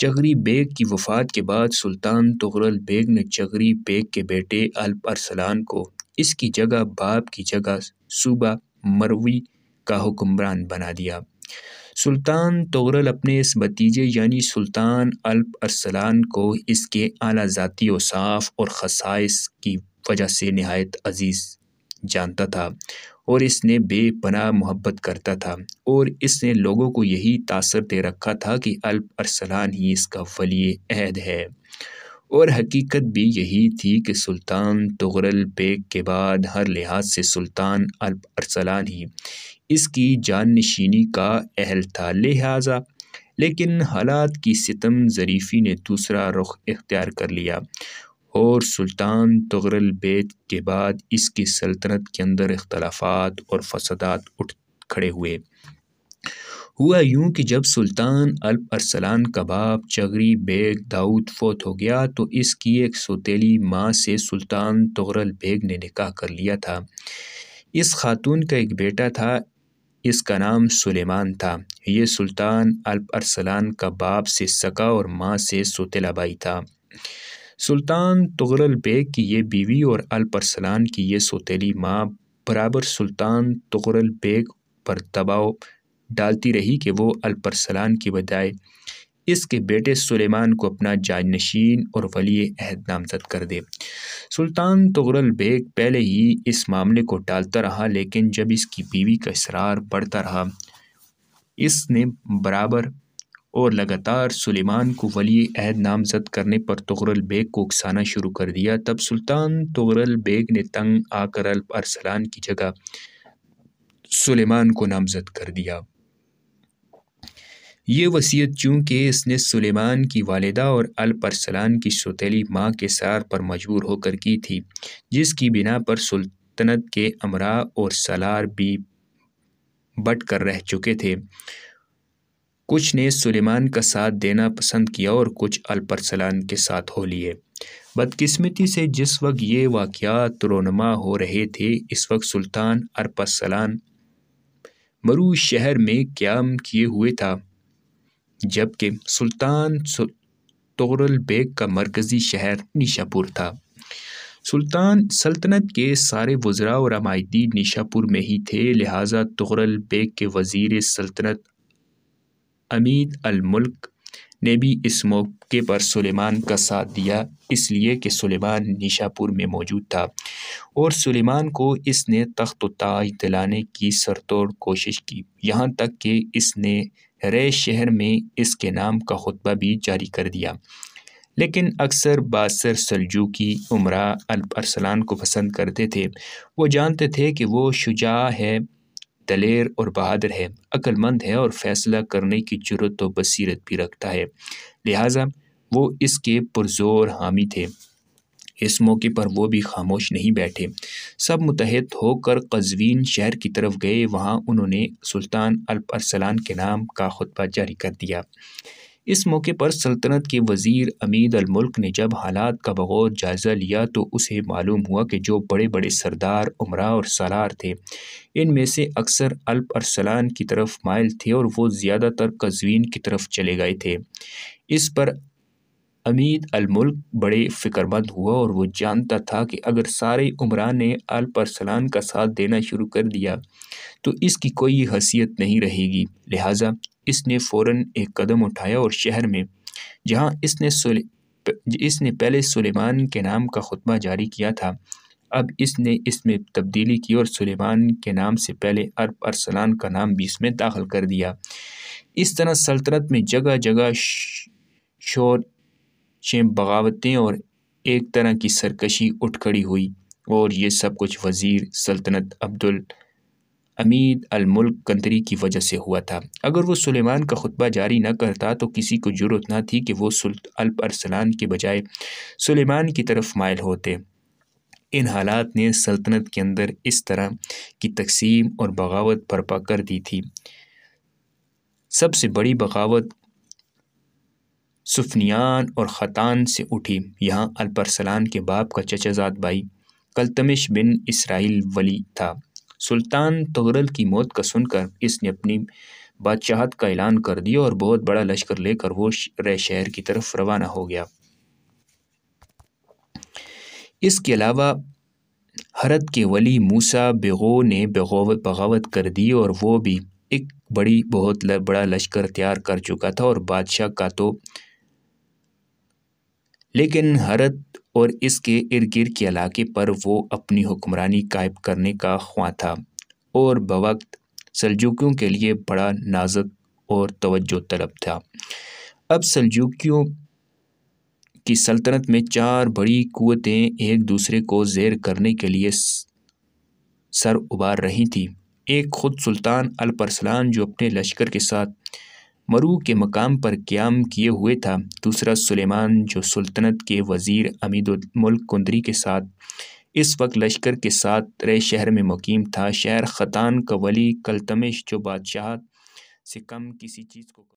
चगरी bag की वफ़ात के बाद सुल्तान तुगरल बेग ने चगरी बेग के बेटे अल्प अरसलान को इसकी जगह बाप की जगह सूबा मरवी का हुक्मरान बना दिया सुल्तान तुगरल अपने इस भतीजे यानी सुल्तान अल्प अरसलान को इसके अली ज़ाती वसाफ़ और, और ख़साइस की वजह से नहायत अज़ीज़ जानता था और इसने बेपनाह मोहब्बत करता था और इसने लोगों को यही तासर दे रखा था कि अल्प अरसलान ही इसका वली अहद है और हकीकत भी यही थी कि सुल्तान तुगरल बेग के बाद हर लिहाज से सुल्तान अल्प अरसलान ही इसकी जान नशीनी का अहल था लिहाजा लेकिन हालात की सितम ज़रीफ़ी ने दूसरा रुख इख्तियार कर लिया और सुल्तान तगरल बेग के बाद इसकी सल्तनत के अंदर इख्तलाफात और फसदात उठ खड़े हुए हुआ यूं कि जब सुल्तान अल्प अरसलान का बाप चगरी बेग दाऊद फोत हो गया तो इसकी एक सोतीली माँ से सुल्तान तगरल बेग ने निकाह कर लिया था इस खातून का एक बेटा था इसका नाम सुलेमान था ये सुल्तान अल्प अरसलान का बाप से सका और माँ से सोतेलाबाई था सुल्तान तुगरल बेग की ये बीवी और अलपरसलान की ये सोतेली माँ बराबर सुल्तान तुगरल बेग पर दबाव डालती रही कि वो अलपरसलान की बजाय इसके बेटे सुलेमान को अपना जानशीन और वली अहद नामजद कर दे सुल्तान तुगरल बेग पहले ही इस मामले को टालता रहा लेकिन जब इसकी बीवी का इसरार बढ़ता रहा इसने बराबर और लगातार सुलेमान को वली अहद नामजद करने पर तुगरल बेग को उकसाना शुरू कर दिया तब सुल्तान तुगरल बेग ने तंग आकर अल्प अरसलान की जगह सुलेमान को नामजद कर दिया ये वसीयत चूँकि इसने सुलेमान की वालदा और अल्प अरसलान की सौतीली माँ के सार पर मजबूर होकर की थी जिसकी बिना पर सुल्तनत के अमरा और सलार भी बट कर रह चुके थे कुछ ने सुलेमान का साथ देना पसंद किया और कुछ अल्परसलान के साथ हो लिए बदकिस्मती से जिस वक्त ये वाक़ात रोनमा हो रहे थे इस वक्त सुल्तान अरपसलान मरू शहर में क्याम किए हुए था जबकि सुल्तान तोरल बेग का मरकज़ी शहर निशापुर था सुल्तान सल्तनत के सारे वज्रा और अमायदी निशापुर में ही थे लिहाजा तुगरल बेग के वज़ी सल्तनत अमीद मुल्क ने भी इस मौके पर सुलेमान का साथ दिया इसलिए कि सुलेमान निशापुर में मौजूद था और सुलेमान को इसने तख्त ताज दिलाने की सरतोड़ कोशिश की यहाँ तक कि इसने रे शहर में इसके नाम का खुतबा भी जारी कर दिया लेकिन अक्सर बासर सलजू उमरा अल्प अरसलान को पसंद करते थे वो जानते थे कि वो शुजा है दलेर और बहादुर है अक्लमंद है और फैसला करने की जरूरत और तो बसीरत भी रखता है लिहाजा वो इसके पुरजोर हामी थे इस मौके पर वो भी खामोश नहीं बैठे सब मुतहद होकर कजवीन शहर की तरफ गए वहाँ उन्होंने सुल्तान अल्प अरसलान के नाम का खुतबा जारी कर दिया इस मौके पर सल्तनत के वजीर अमीद अलमुल्क ने जब हालात का बगौर जायज़ा लिया तो उसे मालूम हुआ कि जो बड़े बड़े सरदार उमरा और सलार थे इनमें से अक्सर अल्प अरसलान की तरफ मायल थे और वो ज़्यादातर कजवीन की तरफ चले गए थे इस पर अमीद अलमुल्क बड़े फ़िक्रमंद हुआ और वो जानता था कि अगर सारे उमरान ने अल परसलान का साथ देना शुरू कर दिया तो इसकी कोई हसीियत नहीं रहेगी लिहाजा इसने फ़ौर एक कदम उठाया और शहर में जहाँ इसने इसने पहले सुलेमान के नाम का खुतबा जारी किया था अब इसने इसमें तब्दीली की और सुलेमान के नाम से पहले अरब अरसलान का नाम भी इसमें दाखिल कर दिया इस तरह सल्तनत में जगह जगह शोर शेम बगावतें और एक तरह की सरकशी उठ खड़ी हुई और ये सब कुछ वज़ीर सल्तनत अब्दुल अमीद अलमुल्क कंदरी की वजह से हुआ था अगर वो सुलेमान का खुतबा जारी न करता तो किसी को जरूरत ना थी कि वो सुल्त अल्प अरसलान के बजाय सुलेमान की तरफ मायल होते इन हालात ने सल्तनत के अंदर इस तरह की तकसीम और बगावत बर्पा कर दी थी सबसे बड़ी बगावत सुफनियान और ख़तान से उठी यहाँ अलपरसलान के बाप का चचाजाद भाई कलतमिश बिन इसराइल वली था सुल्तान तगरल की मौत का सुनकर इसने अपनी बादशाहत का ऐलान कर दिया और बहुत बड़ा लश्कर लेकर वो रे शहर की तरफ रवाना हो गया इसके अलावा हरत के वली मूसा बेगो ने बगावत कर दी और वो भी एक बड़ी बहुत बड़ा लश्कर तैयार कर चुका था और बादशाह का तो लेकिन हरत और इसके इर्द गिर्द के इलाके पर वो अपनी हुक्मरानी कायम करने का ख्वा था और बवक्त सलजुकियों के लिए बड़ा नाजुक और तवज्जो तलब था अब सलजुकियों की सल्तनत में चार बड़ी कुतें एक दूसरे को जेर करने के लिए सर उबार रही थीं एक खुद सुल्तान अलपरसलान जो अपने लश्कर के साथ मरू के मकाम पर क्याम किए हुए था दूसरा सुलेमान जो सुल्तनत के वज़ीर अमीदुलमुल्क कुंदरी के साथ इस वक्त लश्कर के साथ रे शहर में मुकीम था शहर ख़तान का वली कलतमश जो बादशाह से कम किसी चीज़ को